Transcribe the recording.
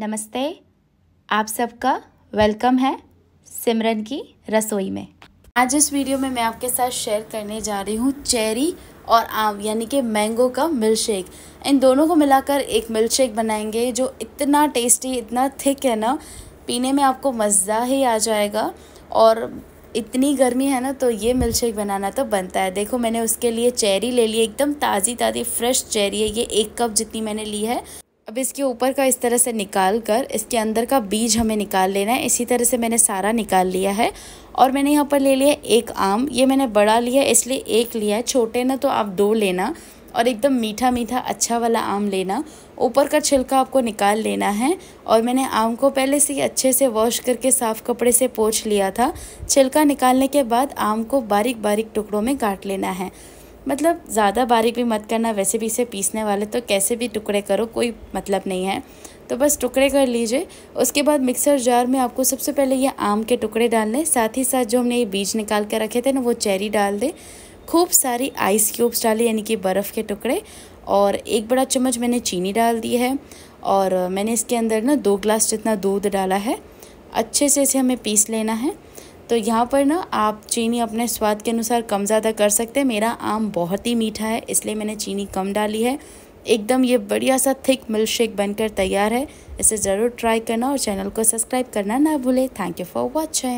नमस्ते आप सबका वेलकम है सिमरन की रसोई में आज इस वीडियो में मैं आपके साथ शेयर करने जा रही हूँ चेरी और आम यानी कि मैंगो का मिल्क शेक इन दोनों को मिलाकर एक मिल्क शेक बनाएंगे जो इतना टेस्टी इतना थिक है ना पीने में आपको मज़ा ही आ जाएगा और इतनी गर्मी है ना तो ये मिल्क शेक बनाना तो बनता है देखो मैंने उसके लिए चेरी ले ली एकदम ताज़ी ताज़ी फ्रेश चेरी है ये एक कप जितनी मैंने ली है अब इसके ऊपर का इस तरह से निकाल कर इसके अंदर का बीज हमें निकाल लेना है इसी तरह से मैंने सारा निकाल लिया है और मैंने यहाँ पर ले लिया एक आम ये मैंने बड़ा लिया इसलिए एक लिया है छोटे ना तो आप दो लेना और एकदम मीठा मीठा अच्छा वाला आम लेना ऊपर का छिलका आपको निकाल लेना है और मैंने आम को पहले से ही अच्छे से वॉश करके साफ़ कपड़े से पोछ लिया था छिलका निकालने के बाद आम को बारीक बारीक टुकड़ों में काट लेना है मतलब ज़्यादा बारीक भी मत करना वैसे भी इसे पीसने वाले तो कैसे भी टुकड़े करो कोई मतलब नहीं है तो बस टुकड़े कर लीजिए उसके बाद मिक्सर जार में आपको सबसे पहले ये आम के टुकड़े डालने साथ ही साथ जो हमने ये बीज निकाल कर रखे थे ना वो चेरी डाल दें खूब सारी आइस क्यूब्स डाले यानी कि बर्फ़ के टुकड़े और एक बड़ा चम्मच मैंने चीनी डाल दी है और मैंने इसके अंदर ना दो ग्लास जितना दूध डाला है अच्छे से इसे हमें पीस लेना है तो यहाँ पर ना आप चीनी अपने स्वाद के अनुसार कम ज़्यादा कर सकते हैं मेरा आम बहुत ही मीठा है इसलिए मैंने चीनी कम डाली है एकदम ये बढ़िया सा थिक मिल्क शेक बनकर तैयार है इसे ज़रूर ट्राई करना और चैनल को सब्सक्राइब करना ना भूलें थैंक यू फॉर वॉचिंग